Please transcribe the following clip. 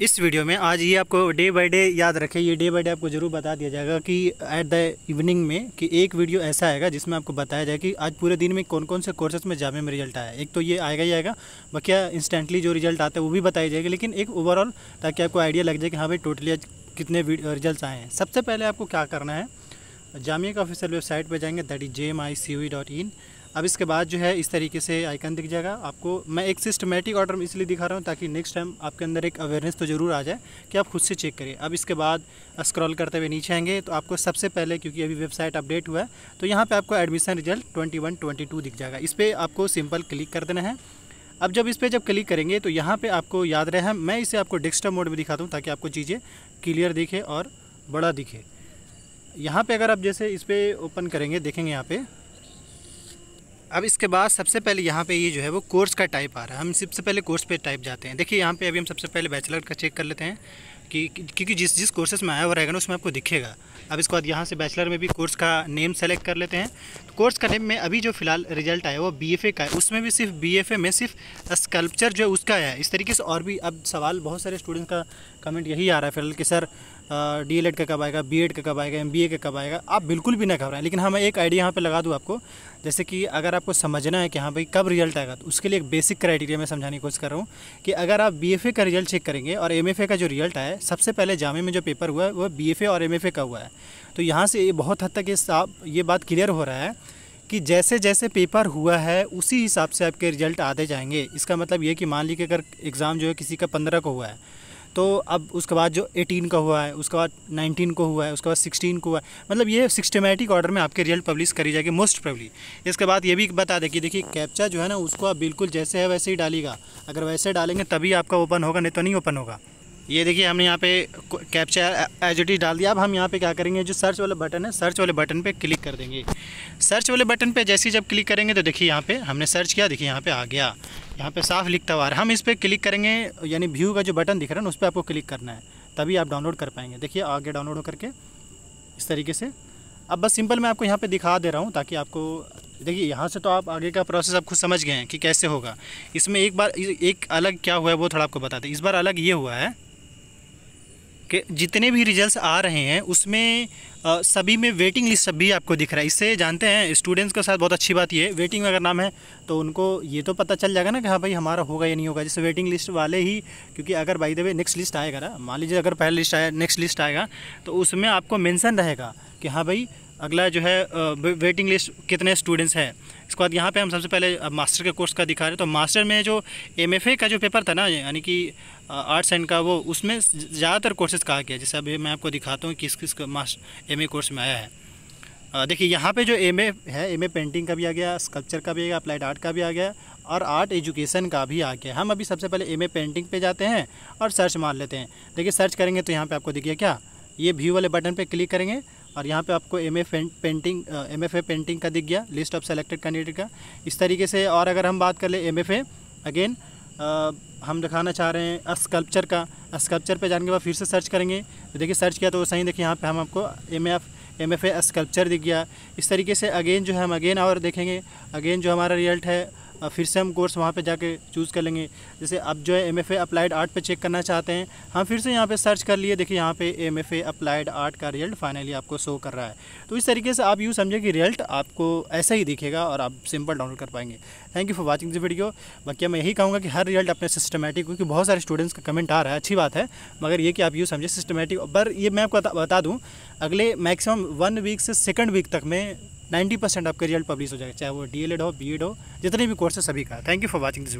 इस वीडियो में आज ये आपको डे बाय डे याद रखें ये डे बाय डे आपको ज़रूर बता दिया जाएगा कि एट द इवनिंग में कि एक वीडियो ऐसा आएगा जिसमें आपको बताया जाए कि आज पूरे दिन में कौन कौन से कोर्सेज में जामे में रिजल्ट आया एक तो ये आएगा ही आएगा बाकी इंस्टेंटली जो रिजल्ट आता है वो भी बताई जाएगी लेकिन एक ओवरऑल ताकि आपको आइडिया लग जाए कि हाँ भाई टोटली आज कितने रिजल्ट आए हैं सबसे पहले आपको क्या करना है जामिया का ऑफिशियल वेबसाइट पर जाएंगे that is J M I C V dot in अब इसके बाद जो है इस तरीके से आइकन दिख जाएगा आपको मैं एक सिस्टमेटिक ऑर्डर में इसलिए दिखा रहा हूँ ताकि नेक्स्ट टाइम आपके अंदर एक अवेयरनेस तो ज़रूर आ जाए कि आप खुद से चेक करिए अब इसके बाद स्क्रॉल करते हुए नीचे आएंगे तो आपको सबसे पहले क्योंकि अभी वेबसाइट अपडेट हुआ है तो यहाँ पर आपको admission result twenty one twenty two दिख जाएगा इस पर आपको सिंपल क्लिक कर देना है अब जब इस पर जब क्लिक करेंगे तो यहाँ पर आपको याद रहे मैं इसे आपको डेस्कटॉप मोड में दिखाता हूँ ताकि आपको चीज़ें क्लियर दिखे और बड़ा दिखे यहाँ पे अगर आप जैसे इस पर ओपन करेंगे देखेंगे यहाँ पे अब इसके बाद सबसे पहले यहाँ पे ये जो है वो कोर्स का टाइप आ रहा है हम सबसे पहले कोर्स पे टाइप जाते हैं देखिए यहाँ पे अभी हम सबसे पहले बैचलर का चेक कर लेते हैं कि क्योंकि जिस जिस कोर्सेज में आया हुआ रहेगा ना उसमें आपको दिखेगा अब इसके बाद यहाँ से बैचलर में भी कोर्स का नेम सेलेक्ट कर लेते हैं तो कोर्स का नेम में अभी जो फिलहाल रिजल्ट आया वो बी का है उसमें भी सिर्फ बी में सिर्फ स्कल्पचर जो है उसका आया इस तरीके से और भी अब सवाल बहुत सारे स्टूडेंट्स का कमेंट यही आ रहा है फिलहाल कि सर डी एल का कब आएगा बी एड का कब आएगा एम बी ए का कब आएगा आप बिल्कुल भी ना घबराएं लेकिन हाँ मैं एक आइडिया यहाँ पे लगा दूँ आपको जैसे कि अगर आपको समझना है कि हाँ भाई कब रिजल्ट आएगा तो उसके लिए एक बेसिक क्राइटेरिया मैं समझाने की कोशिश कर रहा हूँ कि अगर आप बी एफ ए का रिजल्ट चेक करेंगे और एम एफ ए का जो रिजल्ट आया सबसे पहले जामे में जो पेपर हुआ है वह बी एफ ए और एम एफ ए का हुआ है तो यहाँ से बहुत हद तक ये साफ ये बात क्लियर हो रहा है कि जैसे जैसे पेपर हुआ है उसी हिसाब से आपके रिजल्ट आते जाएंगे इसका मतलब ये कि मान लीजिए अगर एग्ज़ाम जो है किसी का पंद्रह को हुआ है तो अब उसके बाद जो एटीन का हुआ है उसके बाद नाइनटीन को हुआ है उसके बाद 16 को हुआ है मतलब ये सिस्टमेटिक ऑर्डर में आपके रिजल्ट पब्लिश करी जाएगी मोस्ट प्रबली इसके बाद ये भी बता दें कि देखिए कैप्चा जो है ना उसको आप बिल्कुल जैसे है वैसे ही डालेगा अगर वैसे डालेंगे तभी आपका ओपन होगा नहीं तो नहीं ओपन होगा ये देखिए हमने यहाँ पे कैप्चा एज इट इज डाल दिया अब हम यहाँ पे क्या करेंगे जो सर्च वाला बटन है सर्च वाले बटन पे क्लिक कर देंगे सर्च वाले बटन पे जैसे ही जब क्लिक करेंगे तो देखिए यहाँ पे हमने सर्च किया देखिए यहाँ पे आ गया यहाँ पे साफ लिखता हुआ हम इस पर क्लिक करेंगे यानी व्यू का जो बटन दिख रहा है ना उस पर आपको क्लिक करना है तभी आप डाउनलोड कर पाएंगे देखिए आगे डाउनलोड होकर करके इस तरीके से अब बस सिंपल मैं आपको यहाँ पर दिखा दे रहा हूँ ताकि आपको देखिए यहाँ से तो आप आगे का प्रोसेस आप खुद समझ गए हैं कि कैसे होगा इसमें एक बार एक अलग क्या हुआ है वो थोड़ा आपको बता दें इस बार अलग ये हुआ है कि जितने भी रिजल्ट्स आ रहे हैं उसमें सभी में वेटिंग लिस्ट सभी आपको दिख रहा है इससे जानते हैं स्टूडेंट्स के साथ बहुत अच्छी बात ये वेटिंग में अगर नाम है तो उनको ये तो पता चल जाएगा ना कि हाँ भाई हमारा होगा या नहीं होगा जैसे वेटिंग लिस्ट वाले ही क्योंकि अगर भाई देवे नेक्स्ट लिस्ट आएगा ना मान लीजिए अगर पहला लिस्ट आया नेक्स्ट लिस्ट आएगा तो उसमें आपको मैंसन रहेगा कि हाँ भाई अगला जो है वेटिंग लिस्ट कितने स्टूडेंट्स हैं इसके बाद यहाँ पे हम सबसे पहले मास्टर के कोर्स का दिखा रहे हैं तो मास्टर में जो एमएफए का जो पेपर था ना यानी कि आर्ट्स एंड का वो उसमें ज़्यादातर कोर्सेज कहा गया जैसे अभी मैं आपको दिखाता हूँ किस किस मास्टर एम कोर्स में आया है देखिए यहाँ पे जो एम है एम पेंटिंग का भी आ गया स्कल्पचर का भी आ गया अप्लाइड आर्ट का भी आ गया और आर्ट एजुकेशन का भी आ गया हम अभी सबसे पहले एम पेंटिंग पे जाते हैं और सर्च मार लेते हैं देखिए सर्च करेंगे तो यहाँ पे आपको देखिए क्या ये व्यू वाले बटन पे क्लिक करेंगे और यहाँ पे आपको M F painting M F A painting का दिख गया लिस्ट ऑफ सेलेक्टेड कैंडिडेट का इस तरीके से और अगर हम बात कर ले एम एफ ए अगेन हम दिखाना चाह रहे हैं स्कल्पचर का स्कल्पचर पे जाने के बाद फिर से सर्च करेंगे तो देखिए सर्च किया तो सही देखिए यहाँ पे हम आपको M F M F A sculpture दिख गया इस तरीके से अगेन जो है हम अगेन और देखेंगे अगेन जो हमारा रिजल्ट है फिर से हम कोर्स वहाँ पे जाके चूज़ कर लेंगे जैसे अब जो है एम एफ अप्लाइड आर्ट पे चेक करना चाहते हैं हम फिर से यहाँ पे सर्च कर लिए देखिए यहाँ पे एम एफ अप्लाइड आर्ट का रिजल्ट फाइनली आपको शो कर रहा है तो इस तरीके से आप यूँ समझे कि रिजल्ट आपको ऐसा ही दिखेगा और आप सिंपल डाउनलोड कर पाएंगे thank you for watching this video बाकी मैं यही कहूँगा कि हर रिजल्ट अपने सिस्टमेटिक क्योंकि बहुत सारे स्टूडेंट्स का कमेंट आ रहा है अच्छी बात है मगर ये कि आप यूँ समझे सिस्टमेटिक पर ये मैं आपको बता दूँ अगले मैक्सिमम वन वीक से सेकेंड वीक तक में 90 परसेंट आपका रिजल्ट पब्लिश हो जाएगा चाहे वो डीएलएड हो बीएड हो जितने भी कोर्स है सभी का thank you for watching this